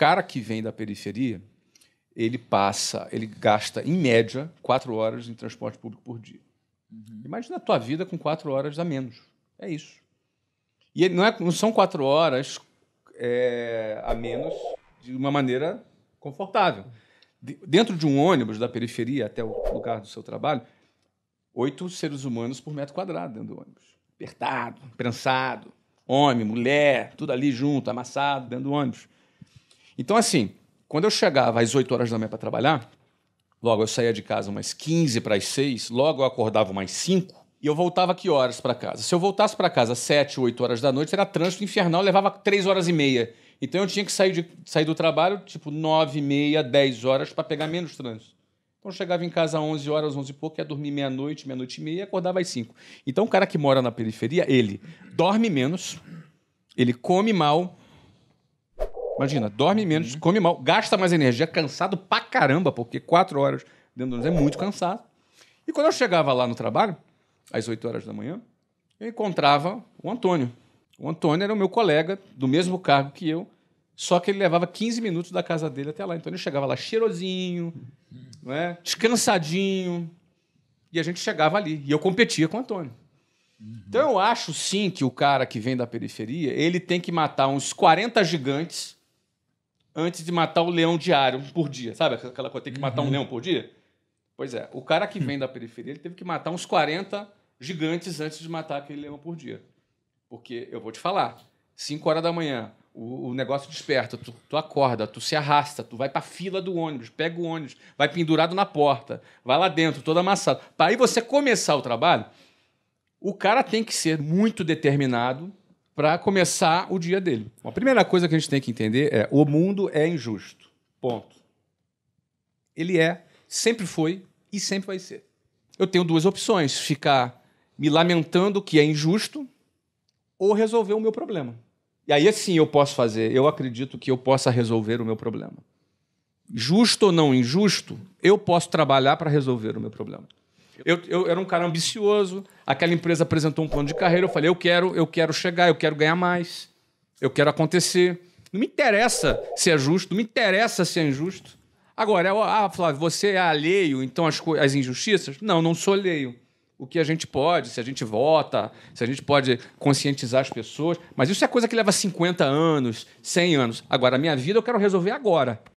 cara que vem da periferia, ele passa, ele gasta, em média, quatro horas em transporte público por dia. Uhum. Imagina a tua vida com quatro horas a menos. É isso. E não, é, não são quatro horas é, a menos de uma maneira confortável. De, dentro de um ônibus da periferia até o lugar do seu trabalho, oito seres humanos por metro quadrado dentro do ônibus. Apertado, prensado, homem, mulher, tudo ali junto, amassado dentro do ônibus. Então, assim, quando eu chegava às 8 horas da manhã para trabalhar, logo eu saía de casa umas 15 para as 6, logo eu acordava umas 5 e eu voltava que horas para casa? Se eu voltasse para casa às 7, 8 horas da noite, era trânsito infernal, levava 3 horas e meia. Então eu tinha que sair, de, sair do trabalho tipo 9 e meia, 10 horas para pegar menos trânsito. Então eu chegava em casa às 11 horas, 11 e pouco, ia dormir meia-noite, meia-noite e meia e acordava às 5. Então o cara que mora na periferia, ele dorme menos, ele come mal, Imagina, dorme menos, uhum. come mal, gasta mais energia, cansado pra caramba, porque quatro horas dentro do ônibus é muito cansado. E quando eu chegava lá no trabalho, às 8 horas da manhã, eu encontrava o Antônio. O Antônio era o meu colega do mesmo cargo que eu, só que ele levava 15 minutos da casa dele até lá. Então ele chegava lá cheirosinho, não é? descansadinho, e a gente chegava ali. E eu competia com o Antônio. Uhum. Então eu acho sim que o cara que vem da periferia, ele tem que matar uns 40 gigantes antes de matar o leão diário por dia. Sabe aquela coisa, tem que matar uhum. um leão por dia? Pois é, o cara que hum. vem da periferia, ele teve que matar uns 40 gigantes antes de matar aquele leão por dia. Porque, eu vou te falar, 5 horas da manhã, o, o negócio desperta, tu, tu, acorda, tu se arrasta, tu vai pra fila do ônibus, pega o ônibus, vai pendurado na porta, vai lá dentro, todo amassado. Para aí você começar o trabalho, o cara tem que ser muito determinado, para começar o dia dele. a primeira coisa que a gente tem que entender é: o mundo é injusto. Ponto. Ele é, sempre foi e sempre vai ser. Eu tenho duas opções: ficar me lamentando que é injusto ou resolver o meu problema. E aí sim eu posso fazer, eu acredito que eu possa resolver o meu problema. Justo ou não injusto, eu posso trabalhar para resolver o meu problema. Eu, eu era um cara ambicioso, aquela empresa apresentou um plano de carreira, eu falei, eu quero, eu quero chegar, eu quero ganhar mais, eu quero acontecer. Não me interessa se é justo, não me interessa se é injusto. Agora, é ah, Flávio, você é alheio, então as, as injustiças? Não, não sou alheio. O que a gente pode, se a gente vota, se a gente pode conscientizar as pessoas. Mas isso é coisa que leva 50 anos, 100 anos. Agora, a minha vida eu quero resolver agora.